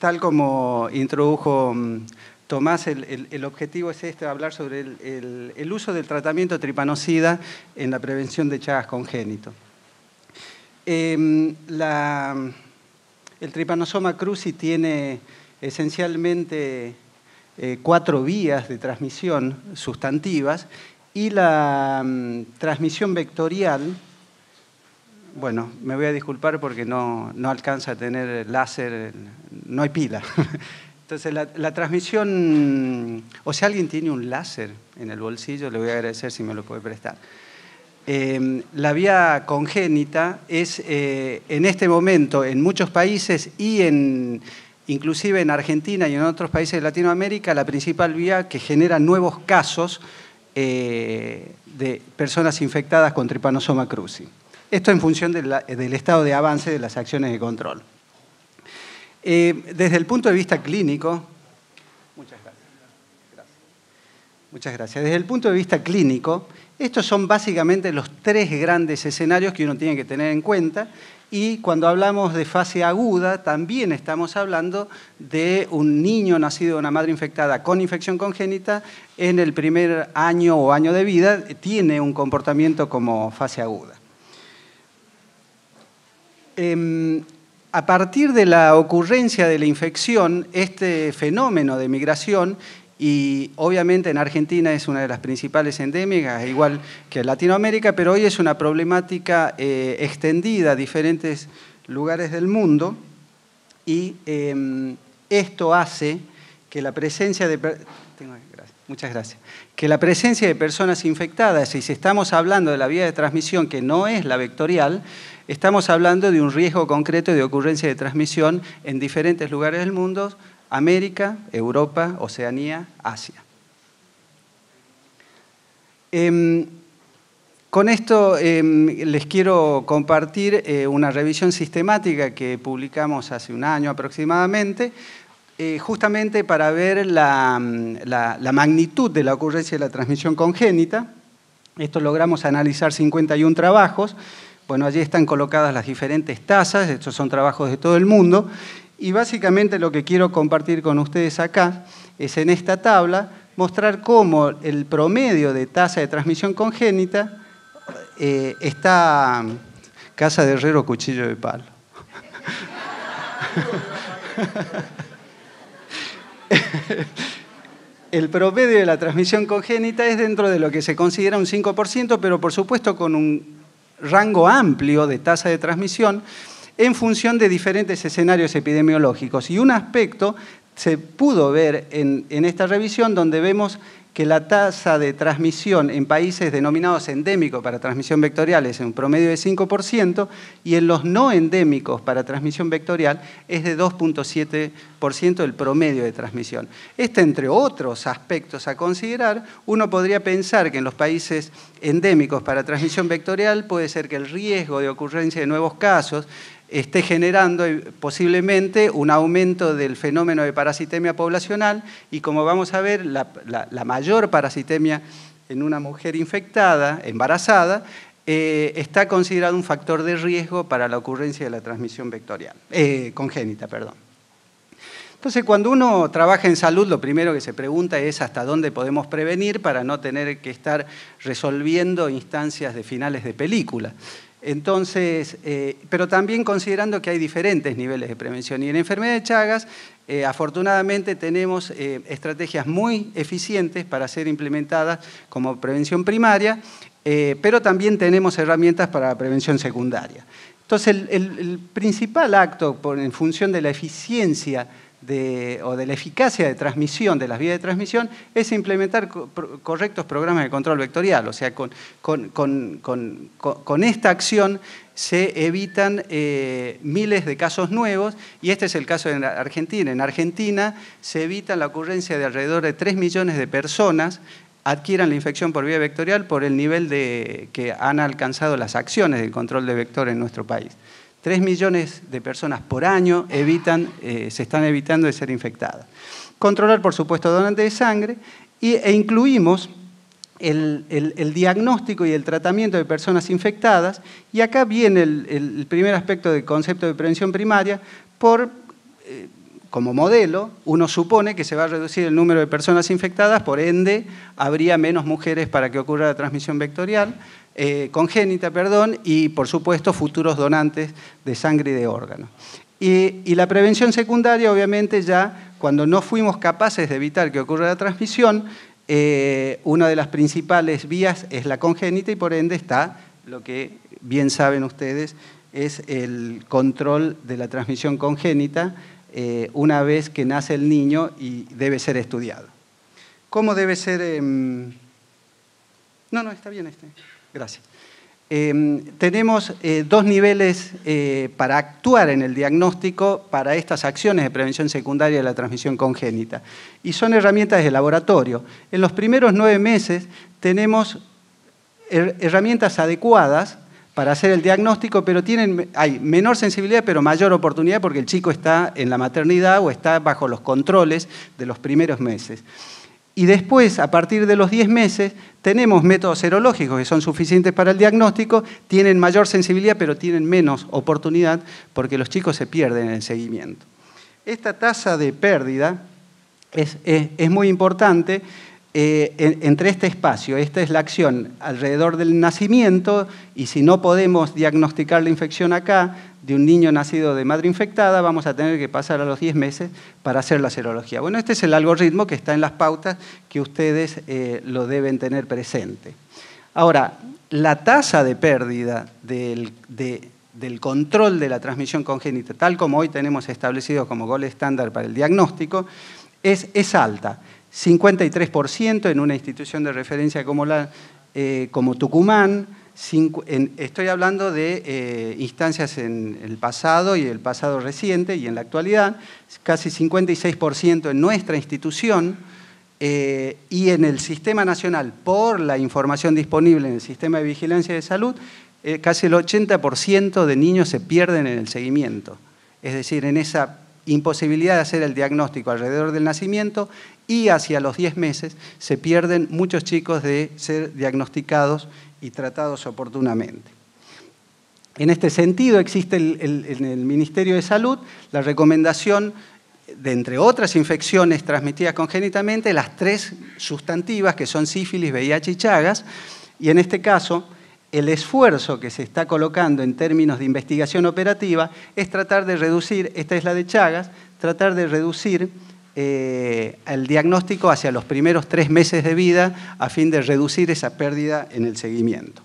tal como introdujo mm, Tomás, el, objetivo es este, hablar sobre el, uso del tratamiento tripanocida en la prevención de Chagas congénito. Em, el tripanosoma cruzi tiene esencialmente eh, cuatro vías de transmisión sustantivas y la mm, transmisión vectorial bueno, me voy a disculpar porque no, alcanza a tener láser, no hay pila. Entonces, la, transmisión, o si alguien tiene un láser en el bolsillo, le voy a agradecer si me lo puede prestar. Em, la vía congénita es eh, en este momento en muchos países y en, inclusive en Argentina y en otros países de Latinoamérica la principal vía que genera nuevos casos eh, de personas infectadas con Trypanosoma cruzi. Esto en función del estado de avance de las acciones de control. Eh, desde el punto de vista clínico, muchas Desde el punto de vista clínico, estos son básicamente los tres grandes escenarios que uno tiene que tener en cuenta y cuando hablamos de fase aguda, también estamos hablando de un niño nacido de una madre infectada con infección congénita en el primer año o año de vida, tiene un comportamiento como fase aguda. Em, a partir de la ocurrencia de la infección, este fenómeno de migración, y obviamente en Argentina es una de las principales endémicas, igual que en Latinoamérica, pero hoy es una problemática eh, extendida a diferentes lugares del mundo, y em, esto hace que la presencia de... muchas gracias que la presencia de personas infectadas, y si estamos hablando de la vía de transmisión que no es la vectorial, Estamos hablando de un riesgo concreto de ocurrencia de transmisión en diferentes lugares del mundo, América, Europa, Oceanía, Asia. Em, con esto em, les quiero compartir eh, una revisión sistemática que publicamos hace un año aproximadamente, eh, justamente para ver mm, la, magnitud de la ocurrencia de la transmisión congénita. Esto logramos analizar 51 trabajos bueno, allí están colocadas las diferentes tasas, estos son trabajos de todo el mundo, y básicamente lo que quiero compartir con ustedes acá es en esta tabla mostrar cómo el promedio de tasa de transmisión congénita eh, está mm, casa de herrero cuchillo de palo. el promedio de la transmisión congénita es dentro de lo que se considera un 5%, pero por supuesto con un rango amplio de tasa de transmisión en función de diferentes escenarios epidemiológicos. Y un aspecto se pudo ver en, esta revisión donde vemos que la tasa de transmisión en países denominados endémicos para transmisión vectorial es un promedio de 5% y en los no endémicos para transmisión vectorial es de 2.7% el promedio de transmisión. Este, entre otros aspectos a considerar, uno podría pensar que en los países endémicos para transmisión vectorial puede ser que el riesgo de ocurrencia de nuevos casos esté generando eh, posiblemente un aumento del fenómeno de parasitemia poblacional y como vamos a ver, la, mayor parasitemia en una mujer infectada, embarazada, eh, está considerado un factor de riesgo para la ocurrencia de la transmisión vectorial, eh, congénita. Perdón. Entonces, cuando uno trabaja en salud, lo primero que se pregunta es hasta dónde podemos prevenir para no tener que estar resolviendo instancias de finales de película. Entonces, eh, pero también considerando que hay diferentes niveles de prevención. Y en enfermedad de Chagas, eh, afortunadamente tenemos eh, estrategias muy eficientes para ser implementadas como prevención primaria, pero también tenemos herramientas para la prevención secundaria. Entonces, el, principal acto en función de la eficiencia o de la eficacia de transmisión, de las vías de transmisión, es implementar correctos programas de control vectorial. O sea, con, esta acción se evitan eh, miles de casos nuevos y este es el caso en Argentina. En Argentina se evita la ocurrencia de alrededor de 3 millones de personas adquieran la infección por vía vectorial por el nivel de, que han alcanzado las acciones del control de vector en nuestro país. 3 millones de personas por año eh, se están evitando de ser infectadas. Controlar, por supuesto, donante de sangre e incluimos el, diagnóstico y el tratamiento de personas infectadas. Y acá viene el, primer aspecto del concepto de prevención primaria por... Eh, como modelo, uno supone que se va a reducir el número de personas infectadas, por ende habría menos mujeres para que ocurra la transmisión vectorial, eh, congénita, perdón, y por supuesto futuros donantes de sangre y de órganos. Y, la prevención secundaria, obviamente, ya cuando no fuimos capaces de evitar que ocurra la transmisión, eh, una de las principales vías es la congénita y por ende está lo que bien saben ustedes es el control de la transmisión congénita eh, una vez que nace el niño y debe ser estudiado. ¿Cómo debe ser? Em? No, no, está bien este. Gracias. Em, tenemos eh, dos niveles eh, para actuar en el diagnóstico para estas acciones de prevención secundaria de la transmisión congénita. Y son herramientas de laboratorio. En los primeros nueve meses tenemos herramientas adecuadas para hacer el diagnóstico, pero tienen, hay menor sensibilidad, pero mayor oportunidad porque el chico está en la maternidad o está bajo los controles de los primeros meses. Y después, a partir de los 10 meses, tenemos métodos serológicos que son suficientes para el diagnóstico, tienen mayor sensibilidad, pero tienen menos oportunidad porque los chicos se pierden en el seguimiento. Esta tasa de pérdida es, muy importante eh, entre este espacio. Esta es la acción alrededor del nacimiento y si no podemos diagnosticar la infección acá, de un niño nacido de madre infectada, vamos a tener que pasar a los 10 meses para hacer la serología. Bueno, este es el algoritmo que está en las pautas que ustedes eh, lo deben tener presente. Ahora, la tasa de pérdida del, control de la transmisión congénita, tal como hoy tenemos establecido como gol estándar para el diagnóstico, es, alta. 53% en una institución de referencia como, la, eh, como Tucumán, estoy hablando de eh, instancias en el pasado y el pasado reciente y en la actualidad, casi 56% en nuestra institución eh, y en el sistema nacional, por la información disponible en el sistema de vigilancia de salud, eh, casi el 80% de niños se pierden en el seguimiento. Es decir, en esa imposibilidad de hacer el diagnóstico alrededor del nacimiento y hacia los 10 meses se pierden muchos chicos de ser diagnosticados y tratados oportunamente. En este sentido, existe en el Ministerio de Salud la recomendación de, entre otras infecciones transmitidas congénitamente, las tres sustantivas que son sífilis, VIH y Chagas, y en este caso el esfuerzo que se está colocando en términos de investigación operativa es tratar de reducir, esta es la de Chagas, tratar de reducir eh, el diagnóstico hacia los primeros tres meses de vida a fin de reducir esa pérdida en el seguimiento.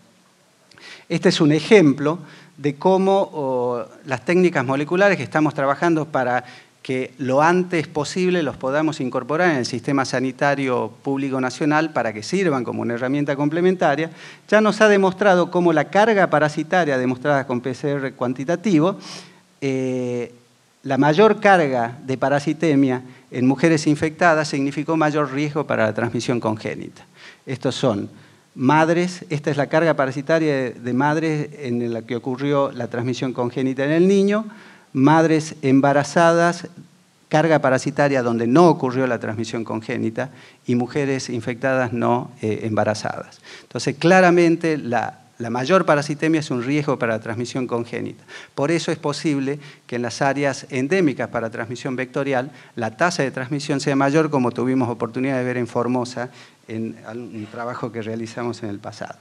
Este es un ejemplo de cómo las técnicas moleculares que estamos trabajando para que lo antes posible los podamos incorporar en el sistema sanitario público nacional para que sirvan como una herramienta complementaria, ya nos ha demostrado cómo la carga parasitaria demostrada con PCR cuantitativo eh, la mayor carga de parasitemia en mujeres infectadas significó mayor riesgo para la transmisión congénita. Estos son madres, esta es la carga parasitaria de madres en la que ocurrió la transmisión congénita en el niño, madres embarazadas, carga parasitaria donde no ocurrió la transmisión congénita y mujeres infectadas no eh, embarazadas. Entonces, claramente la la mayor parasitemia es un riesgo para la transmisión congénita. Por eso es posible que en las áreas endémicas para transmisión vectorial la tasa de transmisión sea mayor, como tuvimos oportunidad de ver en Formosa en un trabajo que realizamos en el pasado.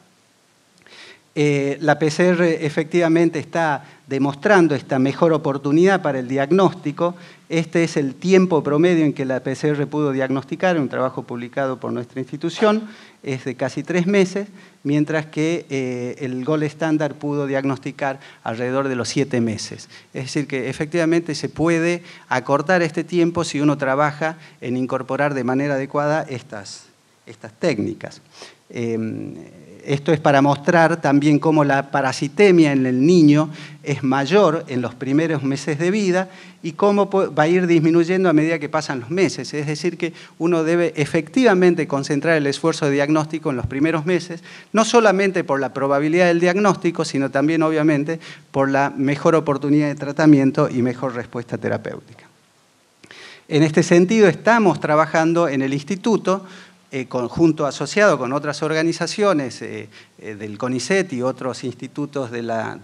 Eh, la PCR efectivamente está demostrando esta mejor oportunidad para el diagnóstico. Este es el tiempo promedio en que la PCR pudo diagnosticar, un trabajo publicado por nuestra institución, es de casi tres meses, mientras que eh, el gol estándar pudo diagnosticar alrededor de los siete meses. Es decir, que efectivamente se puede acortar este tiempo si uno trabaja en incorporar de manera adecuada estas, estas técnicas. Em, esto es para mostrar también cómo la parasitemia en el niño es mayor en los primeros meses de vida y cómo va a ir disminuyendo a medida que pasan los meses. Es decir, que uno debe efectivamente concentrar el esfuerzo de diagnóstico en los primeros meses, no solamente por la probabilidad del diagnóstico, sino también obviamente por la mejor oportunidad de tratamiento y mejor respuesta terapéutica. En este sentido, estamos trabajando en el instituto eh, conjunto asociado con otras organizaciones eh, eh, del CONICET y otros institutos de,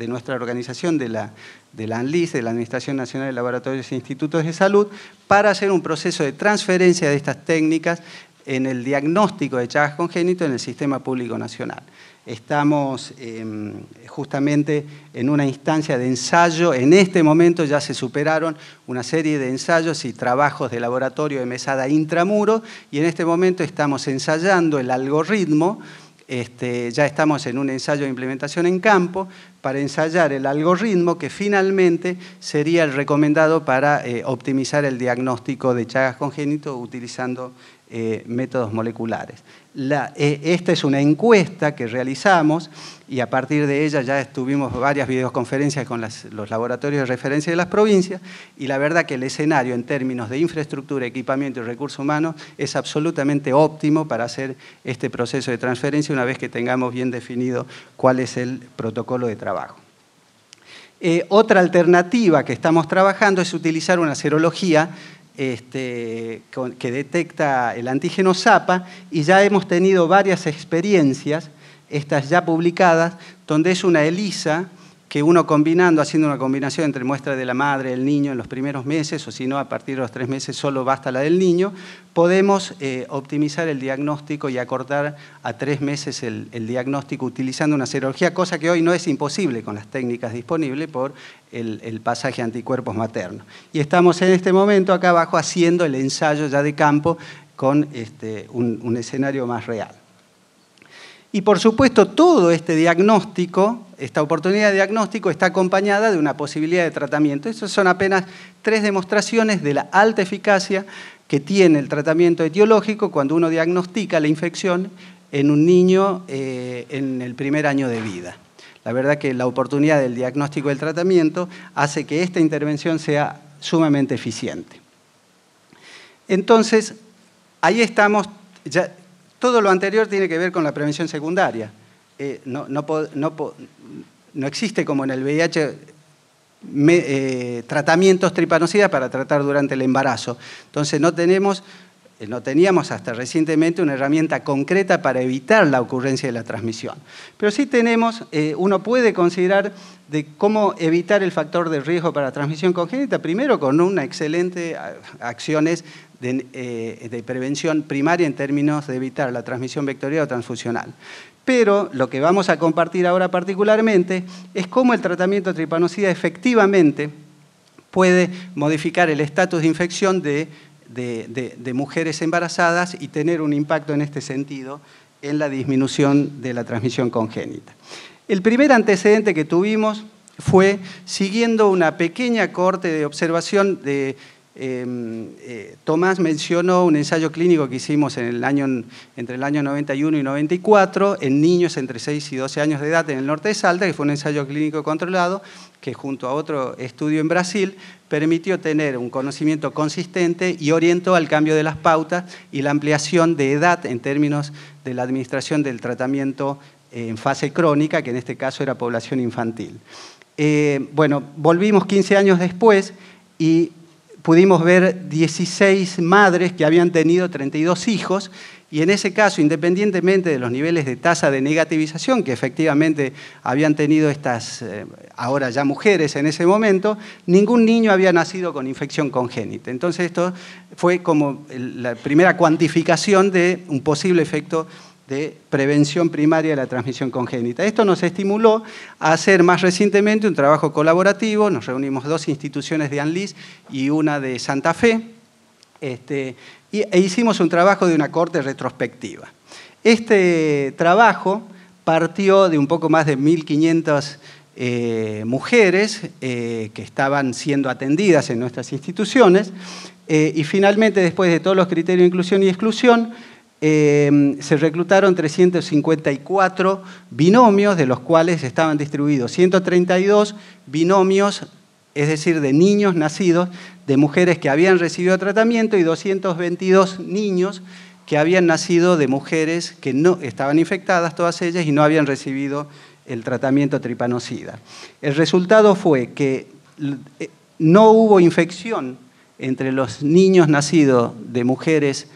nuestra organización, de la, de la ANLIS, de la Administración Nacional de Laboratorios e Institutos de Salud, para hacer un proceso de transferencia de estas técnicas en el diagnóstico de Chagas congénito en el Sistema Público Nacional. Estamos em, justamente en una instancia de ensayo. En este momento ya se superaron una serie de ensayos y trabajos de laboratorio de mesada intramuro y en este momento estamos ensayando el algoritmo. Este, ya estamos en un ensayo de implementación en campo para ensayar el algoritmo que finalmente sería el recomendado para eh, optimizar el diagnóstico de Chagas congénito utilizando eh, métodos moleculares. Eh, esta es una encuesta que realizamos y a partir de ella ya estuvimos varias videoconferencias con los laboratorios de referencia de las provincias y la verdad que el escenario en términos de infraestructura, equipamiento y recursos humanos es absolutamente óptimo para hacer este proceso de transferencia una vez que tengamos bien definido cuál es el protocolo de trabajo. Eh, otra alternativa que estamos trabajando es utilizar una serología este, que detecta el antígeno SAPA y ya hemos tenido varias experiencias, estas ya publicadas, donde es una ELISA que uno combinando, haciendo una combinación entre muestra de la madre, el niño en los primeros meses, o si no, a partir de los tres meses solo basta la del niño, podemos eh, optimizar el diagnóstico y acortar a tres meses el, diagnóstico utilizando una serología, cosa que hoy no es imposible con las técnicas disponibles por el, pasaje anticuerpos materno. Y estamos en este momento acá abajo haciendo el ensayo ya de campo con este, un escenario más real. Y por supuesto, todo este diagnóstico, esta oportunidad de diagnóstico está acompañada de una posibilidad de tratamiento. Esas son apenas tres demostraciones de la alta eficacia que tiene el tratamiento etiológico cuando uno diagnostica la infección en un niño eh, en el primer año de vida. La verdad que la oportunidad del diagnóstico y el tratamiento hace que esta intervención sea sumamente eficiente. Entonces, ahí estamos, todo lo anterior tiene que ver con la prevención secundaria. Eh, no, existe como en el VIH eh, tratamientos tripanocidas para tratar durante el embarazo. Entonces no tenemos eh, no teníamos hasta recientemente una herramienta concreta para evitar la ocurrencia de la transmisión. Pero sí tenemos, eh, uno puede considerar de cómo evitar el factor de riesgo para transmisión congénita, primero con una excelente acciones de, eh, de prevención primaria en términos de evitar la transmisión vectorial o transfusional. Pero lo que vamos a compartir ahora particularmente es cómo el tratamiento tripanocida efectivamente puede modificar el estatus de infección de de, mujeres embarazadas y tener un impacto en este sentido en la disminución de la transmisión congénita. El primer antecedente que tuvimos fue siguiendo una pequeña corte de observación de Em, eh, Tomás mencionó un ensayo clínico que hicimos en el año, entre el año 91 y 94 en niños entre 6 y 12 años de edad en el norte de Salta, que fue un ensayo clínico controlado que junto a otro estudio en Brasil permitió tener un conocimiento consistente y orientó al cambio de las pautas y la ampliación de edad en términos de la administración del tratamiento en fase crónica, que en este caso era población infantil. Eh, bueno, volvimos 15 años después y pudimos ver 16 madres que habían tenido 32 hijos y en ese caso, independientemente de los niveles de tasa de negativización que efectivamente habían tenido estas eh, ahora ya mujeres en ese momento, ningún niño había nacido con infección congénita. Entonces esto fue como la primera cuantificación de un posible efecto de prevención primaria de la transmisión congénita. Esto nos estimuló a hacer más recientemente un trabajo colaborativo, nos reunimos dos instituciones de ANLIS y una de Santa Fe, este, e hicimos un trabajo de una corte retrospectiva. Este trabajo partió de un poco más de 1.500 eh, mujeres eh, que estaban siendo atendidas en nuestras instituciones eh, y finalmente, después de todos los criterios de inclusión y exclusión, Em, se reclutaron 354 binomios, de los cuales estaban distribuidos 132 binomios, es decir, de niños nacidos, de mujeres que habían recibido tratamiento y 222 niños que habían nacido de mujeres que no estaban infectadas, todas ellas, y no habían recibido el tratamiento tripanocida. El resultado fue que eh, no hubo infección entre los niños nacidos de mujeres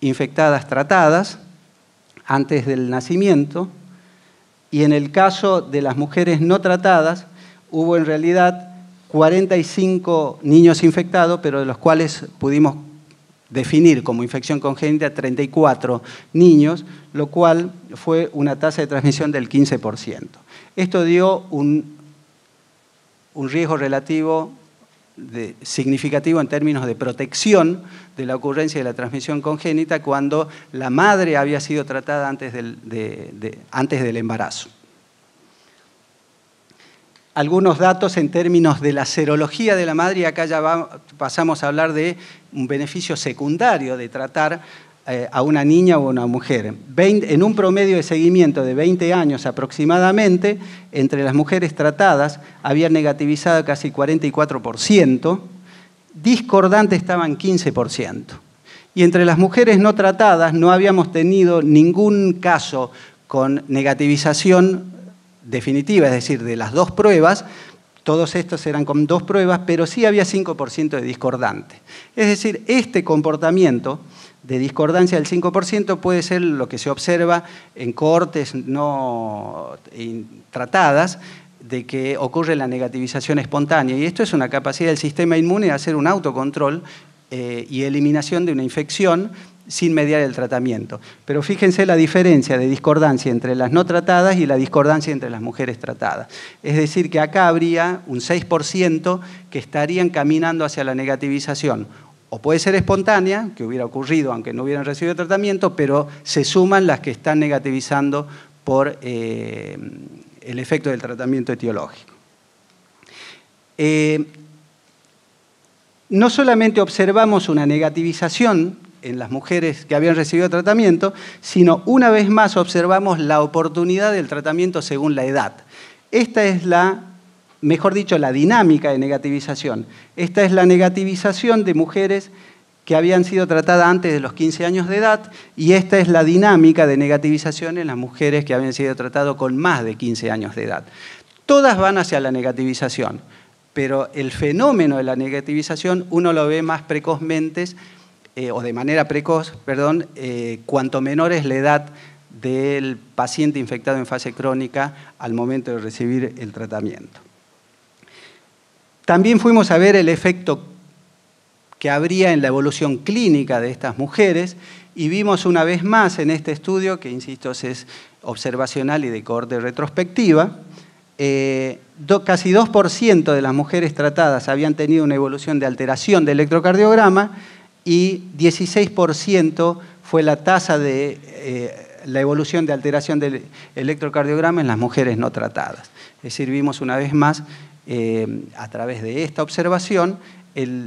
infectadas tratadas antes del nacimiento y en el caso de las mujeres no tratadas hubo en realidad 45 niños infectados, pero de los cuales pudimos definir como infección congénita 34 niños, lo cual fue una tasa de transmisión del 15%. Esto dio un, un riesgo relativo significativo en términos de protección de la ocurrencia de la transmisión congénita cuando la madre había sido tratada antes del, antes del embarazo. Algunos datos en términos de la serología de la madre, y acá ya pasamos a hablar de un beneficio secundario de tratar eh, a una niña o una mujer. en un promedio de seguimiento de 20 años aproximadamente, entre las mujeres tratadas había negativizado casi 44%, discordante estaban 15%. Y entre las mujeres no tratadas no habíamos tenido ningún caso con negativización definitiva, es decir, de las dos pruebas, todos estos eran con dos pruebas, pero sí había 5% de discordante. Es decir, este comportamiento de discordancia del 5% puede ser lo que se observa en cortes no tratadas de que ocurre la negativización espontánea. Y esto es una capacidad del sistema inmune de hacer un autocontrol eh, y eliminación de una infección sin mediar el tratamiento. Pero fíjense la diferencia de discordancia entre las no tratadas y la discordancia entre las mujeres tratadas. Es decir, que acá habría un 6% que estarían caminando hacia la negativización, o puede ser espontánea, que hubiera ocurrido aunque no hubieran recibido tratamiento, pero se suman las que están negativizando por eh, el efecto del tratamiento etiológico. Eh, no solamente observamos una negativización en las mujeres que habían recibido tratamiento, sino una vez más observamos la oportunidad del tratamiento según la edad. Esta es la mejor dicho, la dinámica de negativización. Esta es la negativización de mujeres que habían sido tratadas antes de los 15 años de edad y esta es la dinámica de negativización en las mujeres que habían sido tratadas con más de 15 años de edad. Todas van hacia la negativización, pero el fenómeno de la negativización uno lo ve más precozmente eh, o de manera precoz, perdón, eh, cuanto menor es la edad del paciente infectado en fase crónica al momento de recibir el tratamiento. También fuimos a ver el efecto que habría en la evolución clínica de estas mujeres y vimos una vez más en este estudio, que insisto es observacional y de corte retrospectiva, eh, casi 2% de las mujeres tratadas habían tenido una evolución de alteración de electrocardiograma y 16% fue la tasa de eh, la evolución de alteración del electrocardiograma en las mujeres no tratadas. Es decir, vimos una vez más eh, a través de esta observación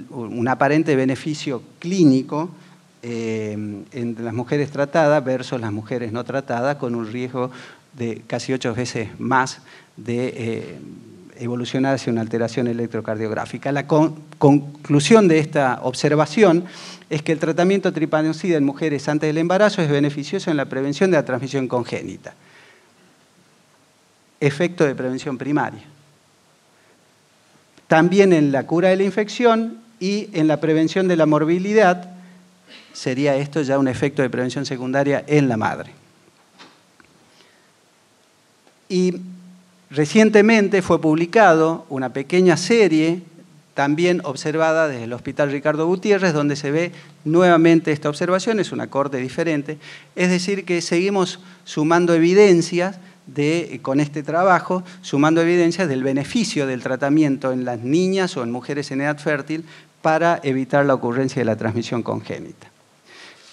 un aparente beneficio clínico eh, entre las mujeres tratadas versus las mujeres no tratadas, con un riesgo de casi ocho veces más de eh, evolucionar hacia una alteración electrocardiográfica. La conclusión de esta observación es que el tratamiento tripanocida en mujeres antes del embarazo es beneficioso en la prevención de la transmisión congénita. Efecto de prevención primaria. También en la cura de la infección y en la prevención de la morbilidad sería esto ya un efecto de prevención secundaria en la madre. Y recientemente fue publicado una pequeña serie también observada desde el Hospital Ricardo Gutiérrez, donde se ve nuevamente esta observación, es una corte diferente, es decir, que seguimos sumando evidencias eh, con este trabajo, sumando evidencias del beneficio del tratamiento en las niñas o en mujeres en edad fértil para evitar la ocurrencia de la transmisión congénita.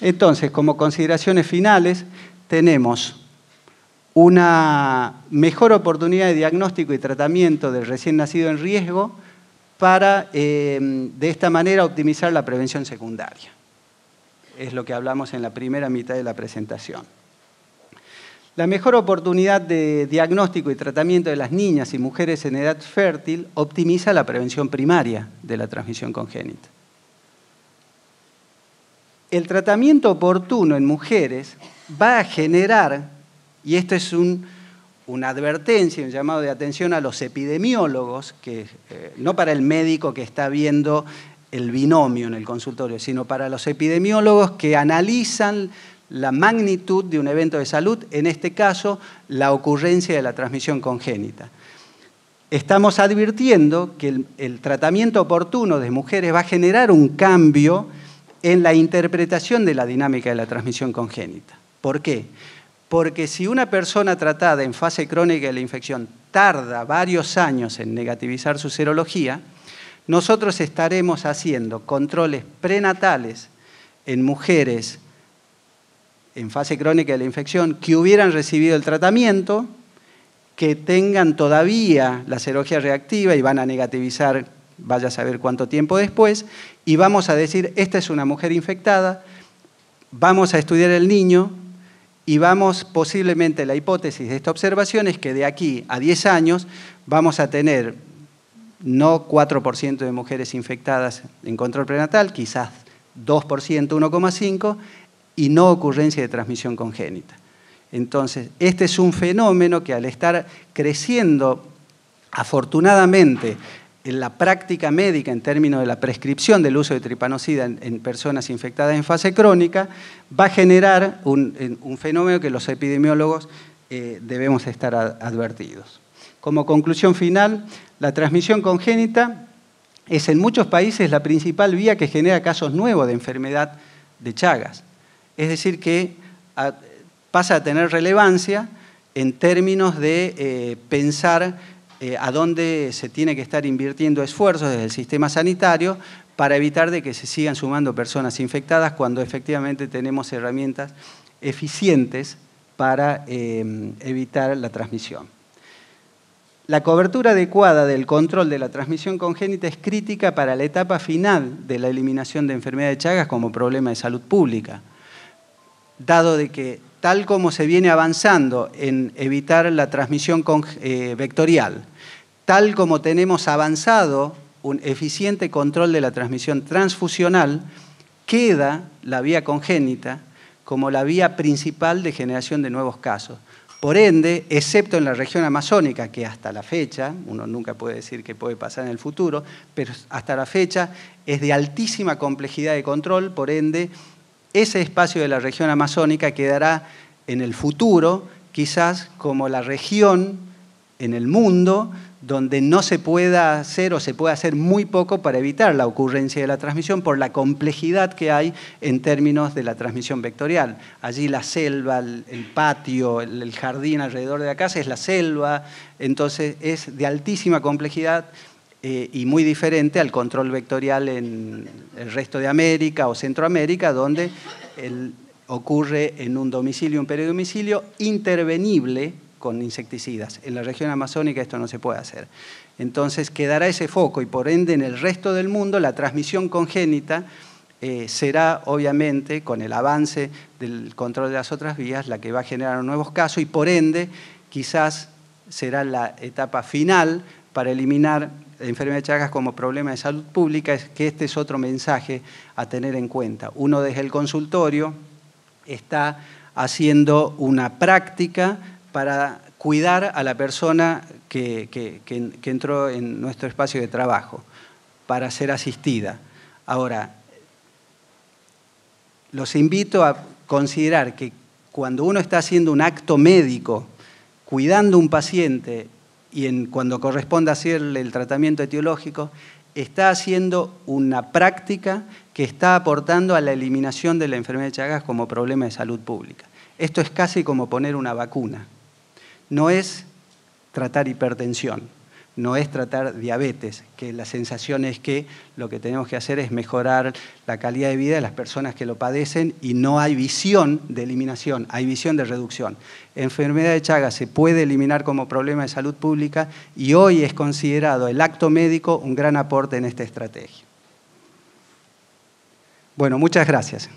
Entonces, como consideraciones finales, tenemos una mejor oportunidad de diagnóstico y tratamiento del recién nacido en riesgo para, eh, de esta manera, optimizar la prevención secundaria. Es lo que hablamos en la primera mitad de la presentación. La mejor oportunidad de diagnóstico y tratamiento de las niñas y mujeres en edad fértil optimiza la prevención primaria de la transmisión congénita. El tratamiento oportuno en mujeres va a generar, y esto es una advertencia, un llamado de atención a los epidemiólogos, que, eh, no para el médico que está viendo el binomio en el consultorio, sino para los epidemiólogos que analizan la magnitud de un evento de salud, en este caso la ocurrencia de la transmisión congénita. Estamos advirtiendo que el, tratamiento oportuno de mujeres va a generar un cambio en la interpretación de la dinámica de la transmisión congénita. ¿Por qué? Porque si una persona tratada en fase crónica de la infección tarda varios años en negativizar su serología, nosotros estaremos haciendo controles prenatales en mujeres en fase crónica de la infección que hubieran recibido el tratamiento, que tengan todavía la serología reactiva y van a negativizar, vaya a saber cuánto tiempo después, y vamos a decir, esta es una mujer infectada, vamos a estudiar el niño y vamos, posiblemente la hipótesis de esta observación es que de aquí a 10 años vamos a tener no 4% de mujeres infectadas en control prenatal, quizás 2%, 1,5%, y no ocurrencia de transmisión congénita. Entonces, este es un fenómeno que al estar creciendo, afortunadamente, en la práctica médica en términos de la prescripción del uso de tripanocida en, personas infectadas en fase crónica, va a generar un, fenómeno que los epidemiólogos eh, debemos estar advertidos. Como conclusión final, la transmisión congénita es en muchos países la principal vía que genera casos nuevos de enfermedad de Chagas es decir, que ah, pasa a tener relevancia en términos de eh, pensar eh, a dónde se tiene que estar invirtiendo esfuerzos desde el sistema sanitario para evitar de que se sigan sumando personas infectadas cuando efectivamente tenemos herramientas eficientes para eh, evitar la transmisión. La cobertura adecuada del control de la transmisión congénita es crítica para la etapa final de la eliminación de enfermedad de Chagas como problema de salud pública dado de que tal como se viene avanzando en evitar la transmisión eh, vectorial, tal como tenemos avanzado un eficiente control de la transmisión transfusional, queda la vía congénita como la vía principal de generación de nuevos casos. Por ende, excepto en la región amazónica, que hasta la fecha, uno nunca puede decir que puede pasar en el futuro, pero hasta la fecha es de altísima complejidad de control, por ende ese espacio de la región amazónica quedará en el futuro quizás como la región en el mundo donde no se pueda hacer o se puede hacer muy poco para evitar la ocurrencia de la transmisión por la complejidad que hay en términos de la transmisión vectorial. Allí la selva, el patio, el jardín alrededor de la casa es la selva, entonces es de altísima complejidad eh, y muy diferente al control vectorial en el resto de América o Centroamérica, donde ocurre en un domicilio, un domicilio, intervenible con insecticidas. En la región amazónica esto no se puede hacer. Entonces quedará ese foco y por ende en el resto del mundo la transmisión congénita eh, será obviamente con el avance del control de las otras vías la que va a generar nuevos casos y por ende quizás será la etapa final para eliminar la enfermedad de Chagas como problema de salud pública es que este es otro mensaje a tener en cuenta. Uno desde el consultorio está haciendo una práctica para cuidar a la persona que, que entró en nuestro espacio de trabajo, para ser asistida. Ahora, los invito a considerar que cuando uno está haciendo un acto médico, cuidando un paciente y en, cuando corresponda hacerle el tratamiento etiológico, está haciendo una práctica que está aportando a la eliminación de la enfermedad de Chagas como problema de salud pública. Esto es casi como poner una vacuna. No es tratar hipertensión, no es tratar diabetes, que la sensación es que lo que tenemos que hacer es mejorar la calidad de vida de las personas que lo padecen y no hay visión de eliminación, hay visión de reducción. Enfermedad de Chagas se puede eliminar como problema de salud pública y hoy es considerado el acto médico un gran aporte en esta estrategia. Bueno, muchas gracias.